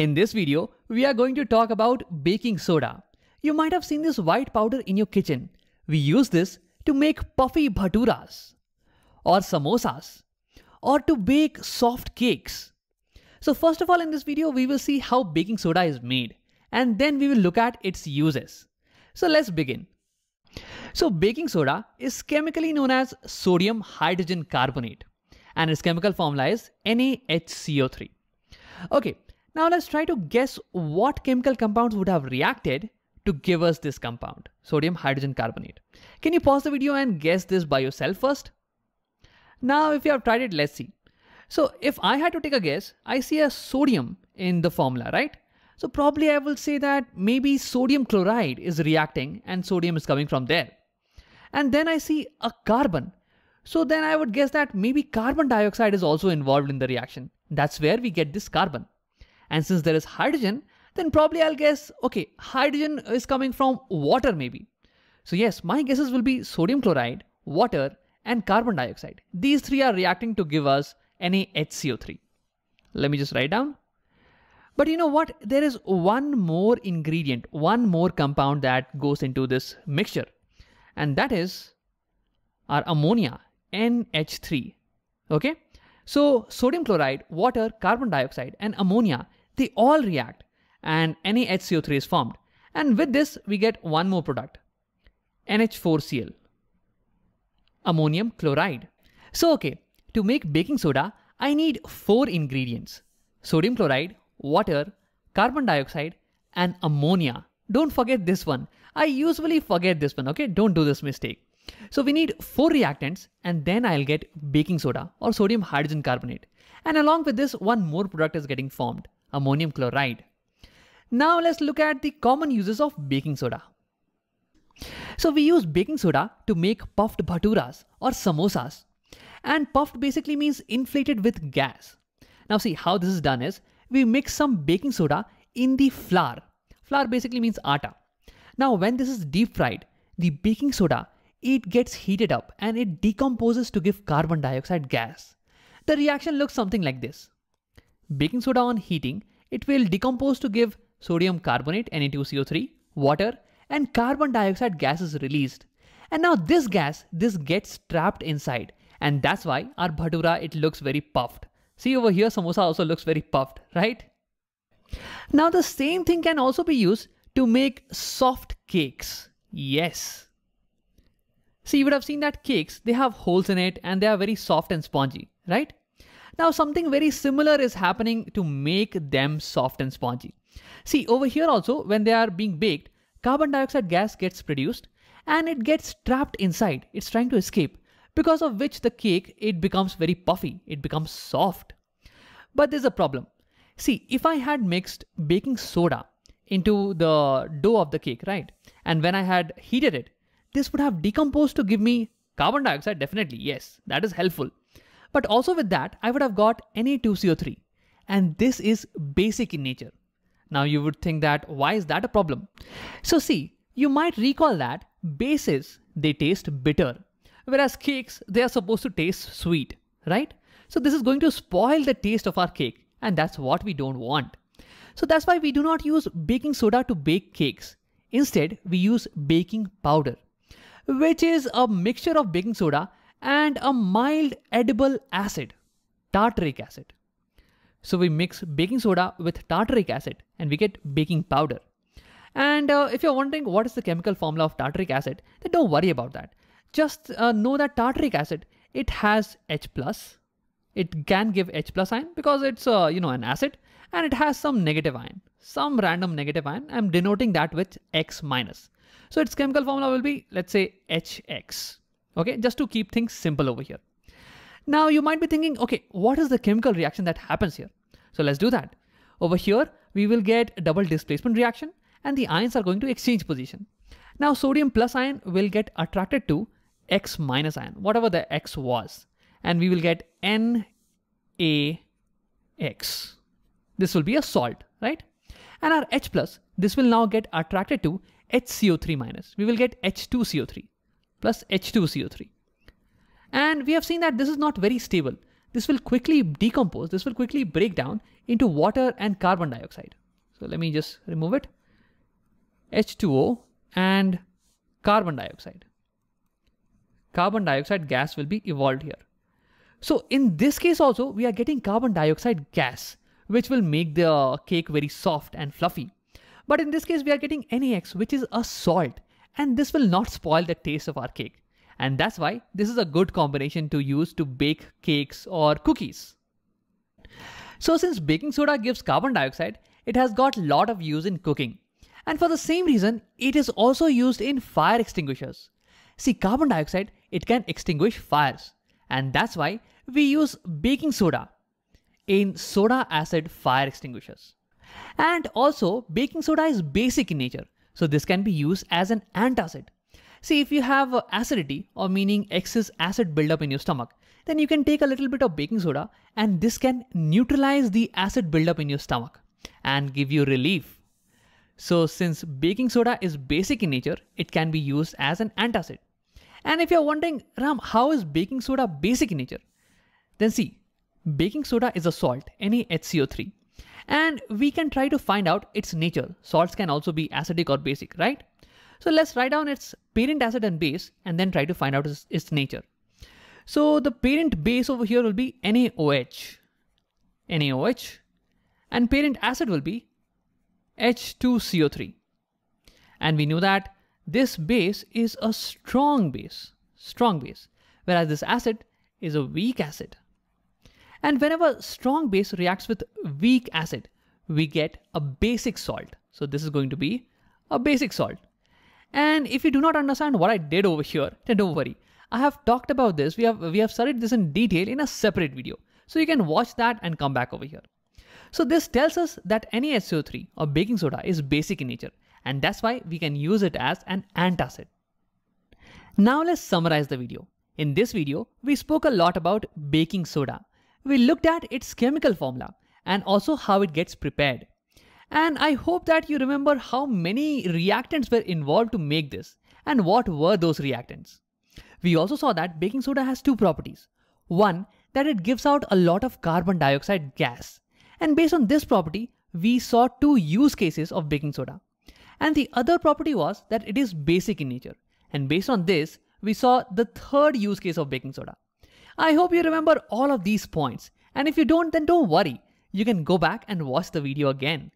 In this video, we are going to talk about baking soda. You might have seen this white powder in your kitchen. We use this to make puffy bhaturas or samosas or to bake soft cakes. So first of all in this video, we will see how baking soda is made and then we will look at its uses. So let's begin. So baking soda is chemically known as sodium hydrogen carbonate and its chemical formula is NaHCO3. Okay, now let's try to guess what chemical compounds would have reacted to give us this compound, sodium hydrogen carbonate. Can you pause the video and guess this by yourself first? Now if you have tried it, let's see. So if I had to take a guess, I see a sodium in the formula, right? So probably I will say that maybe sodium chloride is reacting and sodium is coming from there. And then I see a carbon. So then I would guess that maybe carbon dioxide is also involved in the reaction. That's where we get this carbon. And since there is hydrogen, then probably I'll guess, okay, hydrogen is coming from water maybe. So yes, my guesses will be sodium chloride, water, and carbon dioxide. These three are reacting to give us NaHCO3. Let me just write down. But you know what? There is one more ingredient, one more compound that goes into this mixture, and that is our ammonia, NH3. Okay? So, sodium chloride, water, carbon dioxide, and ammonia they all react and any HCO3 is formed. And with this, we get one more product, NH4Cl, ammonium chloride. So okay, to make baking soda, I need four ingredients, sodium chloride, water, carbon dioxide, and ammonia. Don't forget this one. I usually forget this one, okay? Don't do this mistake. So we need four reactants and then I'll get baking soda or sodium hydrogen carbonate. And along with this, one more product is getting formed, ammonium chloride. Now let's look at the common uses of baking soda. So we use baking soda to make puffed bhaturas or samosas. And puffed basically means inflated with gas. Now see how this is done is we mix some baking soda in the flour. Flour basically means atta. Now when this is deep fried, the baking soda it gets heated up and it decomposes to give carbon dioxide gas. The reaction looks something like this baking soda on heating, it will decompose to give sodium carbonate, Na2CO3, water, and carbon dioxide gas is released. And now this gas, this gets trapped inside. And that's why our bhatura, it looks very puffed. See over here, samosa also looks very puffed, right? Now the same thing can also be used to make soft cakes. Yes. See, you would have seen that cakes, they have holes in it and they are very soft and spongy, right? Now something very similar is happening to make them soft and spongy. See over here also when they are being baked, carbon dioxide gas gets produced and it gets trapped inside. It's trying to escape because of which the cake it becomes very puffy, it becomes soft. But there's a problem. See, if I had mixed baking soda into the dough of the cake, right? And when I had heated it, this would have decomposed to give me carbon dioxide, definitely, yes, that is helpful. But also with that, I would have got Na2CO3. And this is basic in nature. Now you would think that why is that a problem? So see, you might recall that bases, they taste bitter. Whereas cakes, they are supposed to taste sweet, right? So this is going to spoil the taste of our cake and that's what we don't want. So that's why we do not use baking soda to bake cakes. Instead, we use baking powder, which is a mixture of baking soda and a mild edible acid, tartaric acid. So we mix baking soda with tartaric acid and we get baking powder. And uh, if you're wondering what is the chemical formula of tartaric acid, then don't worry about that. Just uh, know that tartaric acid, it has H+, plus. it can give H plus ion because it's, uh, you know, an acid and it has some negative ion, some random negative ion. I'm denoting that with X minus. So its chemical formula will be, let's say HX. Okay, just to keep things simple over here. Now you might be thinking, okay, what is the chemical reaction that happens here? So let's do that. Over here, we will get double displacement reaction and the ions are going to exchange position. Now sodium plus ion will get attracted to X minus ion, whatever the X was, and we will get NaX. This will be a salt, right? And our H plus, this will now get attracted to HCO3 minus. We will get H2CO3 plus H2CO3. And we have seen that this is not very stable. This will quickly decompose, this will quickly break down into water and carbon dioxide. So let me just remove it. H2O and carbon dioxide. Carbon dioxide gas will be evolved here. So in this case also, we are getting carbon dioxide gas, which will make the cake very soft and fluffy. But in this case, we are getting NaX, which is a salt and this will not spoil the taste of our cake. And that's why this is a good combination to use to bake cakes or cookies. So since baking soda gives carbon dioxide, it has got lot of use in cooking. And for the same reason, it is also used in fire extinguishers. See, carbon dioxide, it can extinguish fires. And that's why we use baking soda in soda acid fire extinguishers. And also, baking soda is basic in nature. So this can be used as an antacid. See, if you have uh, acidity or meaning excess acid buildup in your stomach, then you can take a little bit of baking soda and this can neutralize the acid buildup in your stomach and give you relief. So since baking soda is basic in nature, it can be used as an antacid. And if you're wondering, Ram, how is baking soda basic in nature? Then see, baking soda is a salt, any HCO3 and we can try to find out its nature. Salts can also be acidic or basic, right? So let's write down its parent acid and base and then try to find out its, its nature. So the parent base over here will be NaOH, NaOH, and parent acid will be H2CO3. And we knew that this base is a strong base, strong base, whereas this acid is a weak acid. And whenever strong base reacts with weak acid, we get a basic salt. So this is going to be a basic salt. And if you do not understand what I did over here, then don't worry. I have talked about this. We have we have studied this in detail in a separate video. So you can watch that and come back over here. So this tells us that so 3 or baking soda is basic in nature and that's why we can use it as an antacid. Now let's summarize the video. In this video, we spoke a lot about baking soda we looked at its chemical formula and also how it gets prepared. And I hope that you remember how many reactants were involved to make this and what were those reactants. We also saw that baking soda has two properties. One, that it gives out a lot of carbon dioxide gas. And based on this property, we saw two use cases of baking soda. And the other property was that it is basic in nature. And based on this, we saw the third use case of baking soda. I hope you remember all of these points and if you don't then don't worry, you can go back and watch the video again.